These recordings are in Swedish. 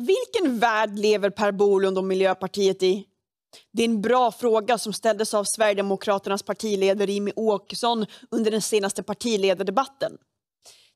Vilken värld lever Per Bolund och Miljöpartiet i? Det är en bra fråga som ställdes av Sverigedemokraternas partiledare Jimmy Åkesson under den senaste partiledardebatten.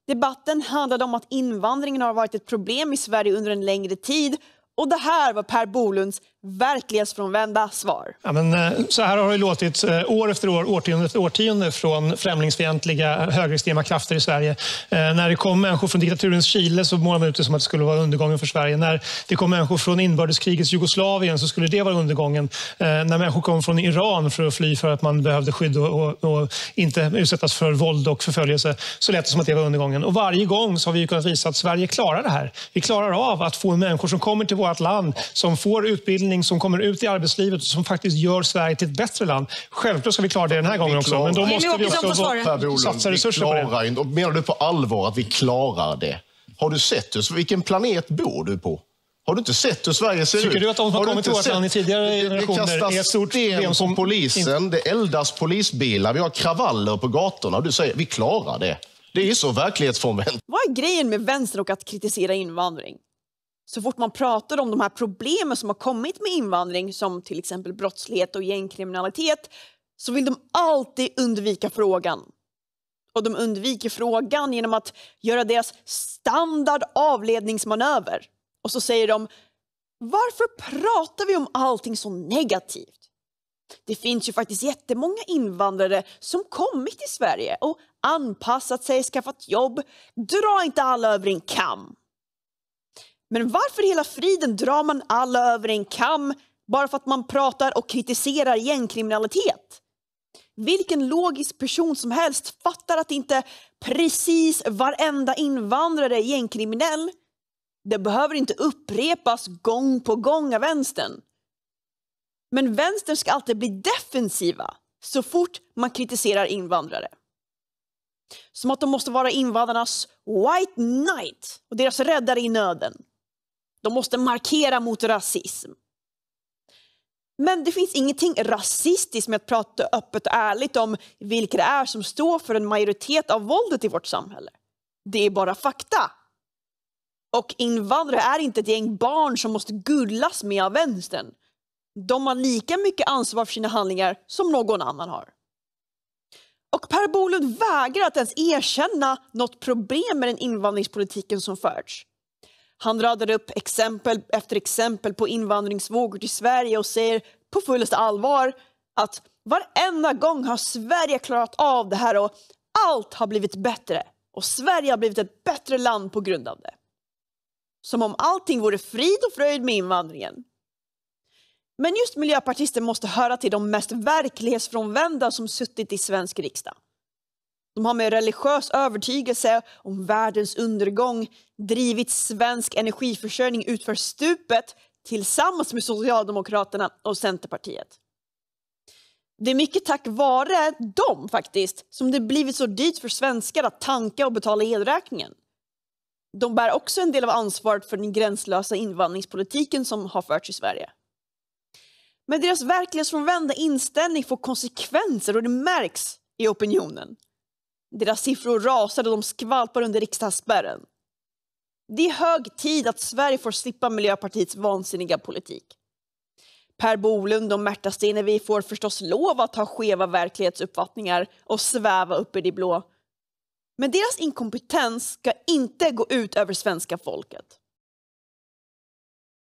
Debatten handlade om att invandringen har varit ett problem i Sverige under en längre tid och det här var Per Bolunds verklighetsfrånvända svar. Ja, men, eh, så här har det låtit eh, år efter år, årtionde efter årtionde från främlingsfientliga högerextrema krafter i Sverige. Eh, när det kom människor från diktaturens Chile så målade man ut det som att det skulle vara undergången för Sverige. När det kom människor från inbördeskrigets Jugoslavien så skulle det vara undergången. När människor kom från Iran för att fly för att man behövde skydd och, och, och inte utsättas för våld och förföljelse så lät det som att det var undergången. Och varje gång så har vi kunnat visa att Sverige klarar det här. Vi klarar av att få människor som kommer till vårt land, som får utbildning utbildning som kommer ut i arbetslivet och som faktiskt gör Sverige till ett bättre land. Självklart ska vi klara det den här gången också, men då måste vi också satsa resurser på det. Menar du på allvar att vi klarar det? Har du sett hur, vilken planet bor du på? Har du inte sett hur Sverige ser Tycker ut? Tycker du att de har kommit till vårt land i tidigare generationer det, kastas är ett stort problem? Som polisen, det eldas polisbilar, vi har kravaller på gatorna. Du säger vi klarar det. Det är så verklighetsfrånvänt. Vad är grejen med vänster och att kritisera invandring? så fort man pratar om de här problemen som har kommit med invandring som till exempel brottslighet och gängkriminalitet så vill de alltid undvika frågan. Och de undviker frågan genom att göra deras standard avledningsmanöver. Och så säger de varför pratar vi om allting så negativt? Det finns ju faktiskt jättemånga invandrare som kommit till Sverige och anpassat sig, skaffat jobb. Dra inte alla över en kam. Men varför hela friden drar man alla över en kam bara för att man pratar och kritiserar gängkriminalitet? Vilken logisk person som helst fattar att inte precis varenda invandrare är gängkriminell. Det behöver inte upprepas gång på gång av vänstern. Men vänstern ska alltid bli defensiva så fort man kritiserar invandrare. Som att de måste vara invandrarnas white knight och deras räddare i nöden. De måste markera mot rasism. Men det finns ingenting rasistiskt med att prata öppet och ärligt om vilka det är som står för en majoritet av våldet i vårt samhälle. Det är bara fakta. Och invandrare är inte ett gäng barn som måste gullas med av vänstern. De har lika mycket ansvar för sina handlingar som någon annan har. Och Per Bolund vägrar att ens erkänna något problem med den invandringspolitiken som förts. Han radar upp exempel efter exempel på invandringsvågor till Sverige och säger på fullaste allvar att varenda gång har Sverige klarat av det här och allt har blivit bättre och Sverige har blivit ett bättre land på grund av det. Som om allting vore frid och fröjd med invandringen. Men just miljöpartister måste höra till de mest verklighetsfrånvända som suttit i svensk riksdag. De har med religiös övertygelse om världens undergång drivit svensk energiförsörjning utför stupet tillsammans med Socialdemokraterna och Centerpartiet. Det är mycket tack vare dem faktiskt som det blivit så dyrt för svenskar att tanka och betala elräkningen. De bär också en del av ansvaret för den gränslösa invandringspolitiken som har förts i Sverige. Men deras verklighetsfrånvända inställning får konsekvenser och det märks i opinionen. Deras siffror rasar och de skvalpar under riksdagsspärren. Det är hög tid att Sverige får slippa Miljöpartiets vansinniga politik. Per Bolund och Märta Stenevi får förstås lov att ha skeva verklighetsuppfattningar och sväva upp i det blå. Men deras inkompetens ska inte gå ut över svenska folket.